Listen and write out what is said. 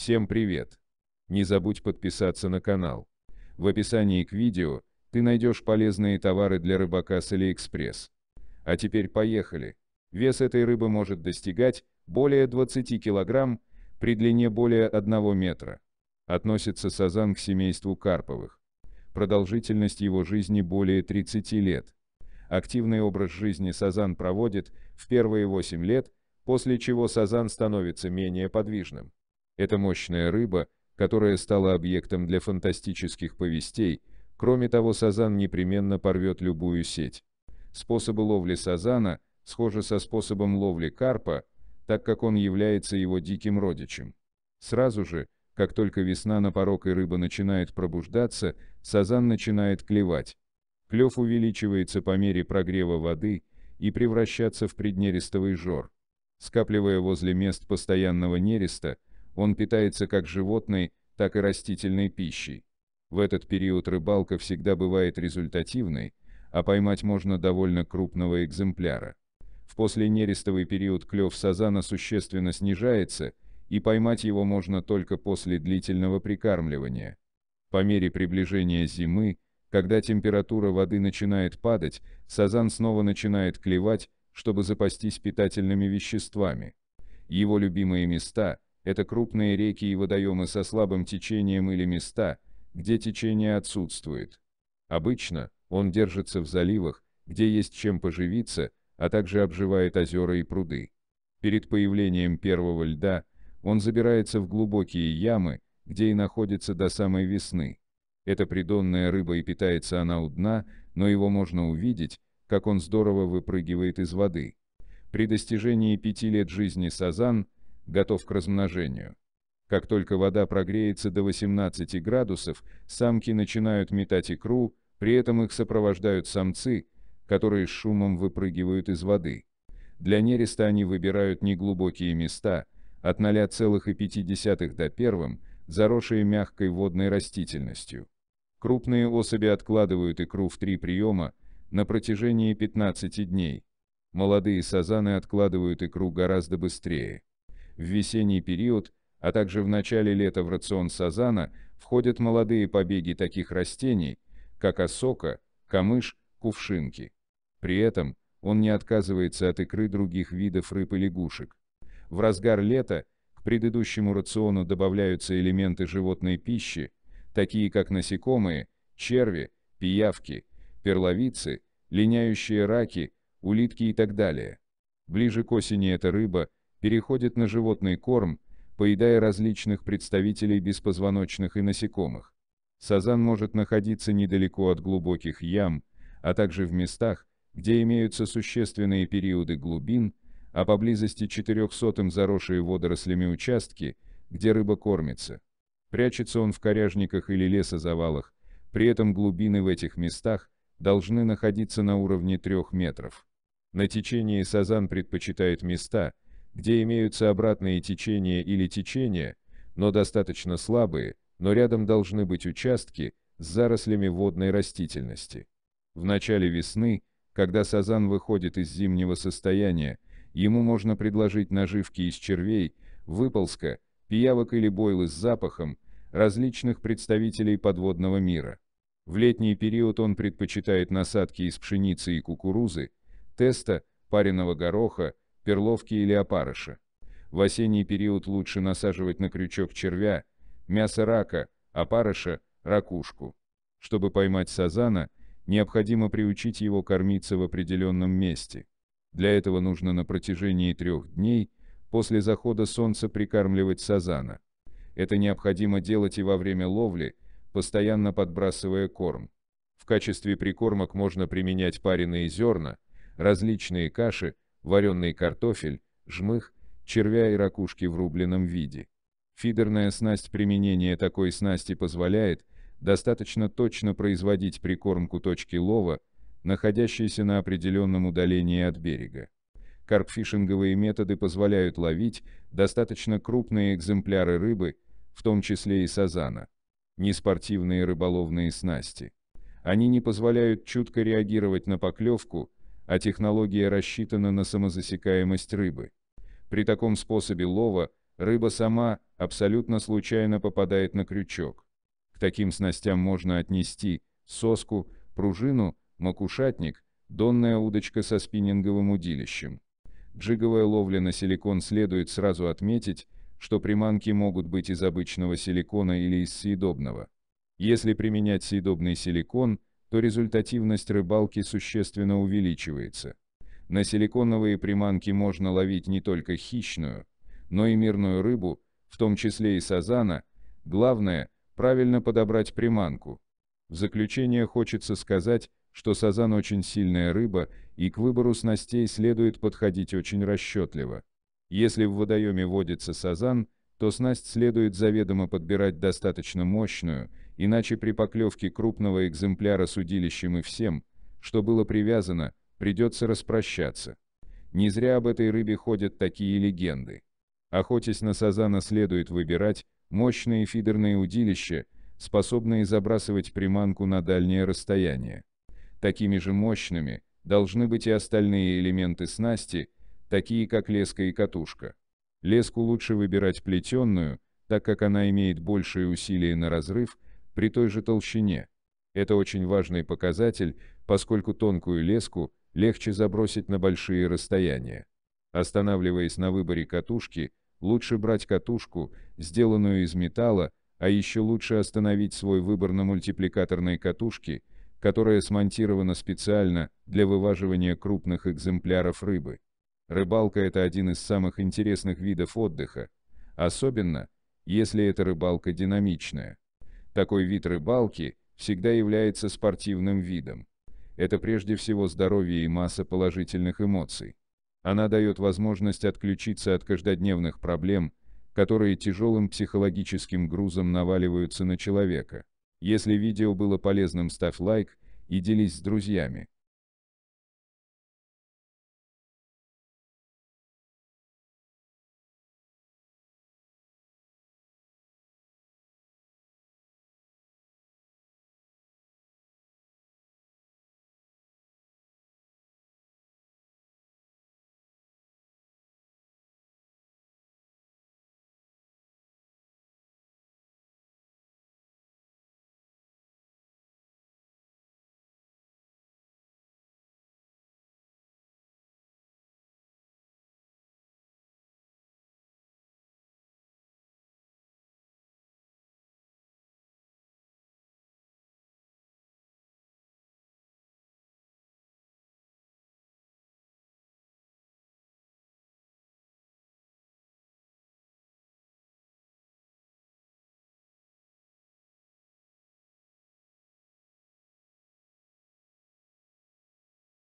Всем привет! Не забудь подписаться на канал. В описании к видео ты найдешь полезные товары для рыбака с Алиэкспресс. А теперь поехали. Вес этой рыбы может достигать более 20 килограмм при длине более 1 метра. Относится сазан к семейству карповых. Продолжительность его жизни более 30 лет. Активный образ жизни сазан проводит в первые 8 лет, после чего сазан становится менее подвижным. Эта мощная рыба, которая стала объектом для фантастических повестей, кроме того, сазан непременно порвет любую сеть. Способы ловли сазана схожи со способом ловли карпа, так как он является его диким родичем. Сразу же, как только весна на порог и рыба начинает пробуждаться, сазан начинает клевать. Клев увеличивается по мере прогрева воды и превращаться в преднерестовый жор. Скапливая возле мест постоянного нереста, он питается как животной, так и растительной пищей. В этот период рыбалка всегда бывает результативной, а поймать можно довольно крупного экземпляра. В посленерестовый период клев сазана существенно снижается, и поймать его можно только после длительного прикармливания. По мере приближения зимы, когда температура воды начинает падать, сазан снова начинает клевать, чтобы запастись питательными веществами. Его любимые места – это крупные реки и водоемы со слабым течением или места, где течение отсутствует. Обычно он держится в заливах, где есть чем поживиться, а также обживает озера и пруды. Перед появлением первого льда он забирается в глубокие ямы, где и находится до самой весны. Это придонная рыба и питается она у дна, но его можно увидеть, как он здорово выпрыгивает из воды. При достижении пяти лет жизни сазан готов к размножению. Как только вода прогреется до 18 градусов, самки начинают метать икру, при этом их сопровождают самцы, которые с шумом выпрыгивают из воды. Для нереста они выбирают неглубокие места, от 0,5 до 1, заросшие мягкой водной растительностью. Крупные особи откладывают икру в три приема на протяжении 15 дней. Молодые сазаны откладывают икру гораздо быстрее. В весенний период, а также в начале лета в рацион сазана входят молодые побеги таких растений, как осока, камыш, кувшинки. При этом, он не отказывается от икры других видов рыб и лягушек. В разгар лета, к предыдущему рациону добавляются элементы животной пищи, такие как насекомые, черви, пиявки, перловицы, линяющие раки, улитки и так далее. Ближе к осени эта рыба, переходит на животный корм, поедая различных представителей беспозвоночных и насекомых. Сазан может находиться недалеко от глубоких ям, а также в местах, где имеются существенные периоды глубин, а поблизости 400 заросшие водорослями участки, где рыба кормится. Прячется он в коряжниках или лесозавалах, при этом глубины в этих местах должны находиться на уровне 3 метров. На течении сазан предпочитает места, где имеются обратные течения или течения, но достаточно слабые, но рядом должны быть участки с зарослями водной растительности. В начале весны, когда сазан выходит из зимнего состояния, ему можно предложить наживки из червей, выползка, пиявок или бойлы с запахом, различных представителей подводного мира. В летний период он предпочитает насадки из пшеницы и кукурузы, теста, пареного гороха, перловки или опарыша. В осенний период лучше насаживать на крючок червя, мясо рака, опарыша, ракушку. Чтобы поймать сазана, необходимо приучить его кормиться в определенном месте. Для этого нужно на протяжении трех дней после захода солнца прикармливать сазана. Это необходимо делать и во время ловли, постоянно подбрасывая корм. В качестве прикормок можно применять пареные зерна, различные каши, вареный картофель, жмых, червя и ракушки в рубленном виде. Фидерная снасть применение такой снасти позволяет достаточно точно производить прикормку точки лова, находящейся на определенном удалении от берега. Карпфишинговые методы позволяют ловить достаточно крупные экземпляры рыбы, в том числе и сазана. Неспортивные рыболовные снасти. Они не позволяют чутко реагировать на поклевку, а технология рассчитана на самозасекаемость рыбы. При таком способе лова рыба сама абсолютно случайно попадает на крючок. К таким снастям можно отнести соску, пружину, макушатник, донная удочка со спиннинговым удилищем. Джиговая ловля на силикон следует сразу отметить, что приманки могут быть из обычного силикона или из съедобного. Если применять съедобный силикон – то результативность рыбалки существенно увеличивается. На силиконовые приманки можно ловить не только хищную, но и мирную рыбу, в том числе и сазана, главное – правильно подобрать приманку. В заключение хочется сказать, что сазан очень сильная рыба, и к выбору снастей следует подходить очень расчетливо. Если в водоеме водится сазан, то снасть следует заведомо подбирать достаточно мощную, иначе при поклевке крупного экземпляра с судилищем и всем, что было привязано, придется распрощаться. Не зря об этой рыбе ходят такие легенды. Охотясь на сазана следует выбирать мощные фидерные удилища, способные забрасывать приманку на дальнее расстояние. Такими же мощными должны быть и остальные элементы снасти, такие как леска и катушка. Леску лучше выбирать плетенную, так как она имеет большие усилия на разрыв – при той же толщине. Это очень важный показатель, поскольку тонкую леску легче забросить на большие расстояния. Останавливаясь на выборе катушки, лучше брать катушку, сделанную из металла, а еще лучше остановить свой выбор на мультипликаторной катушке, которая смонтирована специально для вываживания крупных экземпляров рыбы. Рыбалка – это один из самых интересных видов отдыха, особенно, если это рыбалка динамичная. Такой вид рыбалки всегда является спортивным видом. Это прежде всего здоровье и масса положительных эмоций. Она дает возможность отключиться от каждодневных проблем, которые тяжелым психологическим грузом наваливаются на человека. Если видео было полезным, ставь лайк и делись с друзьями.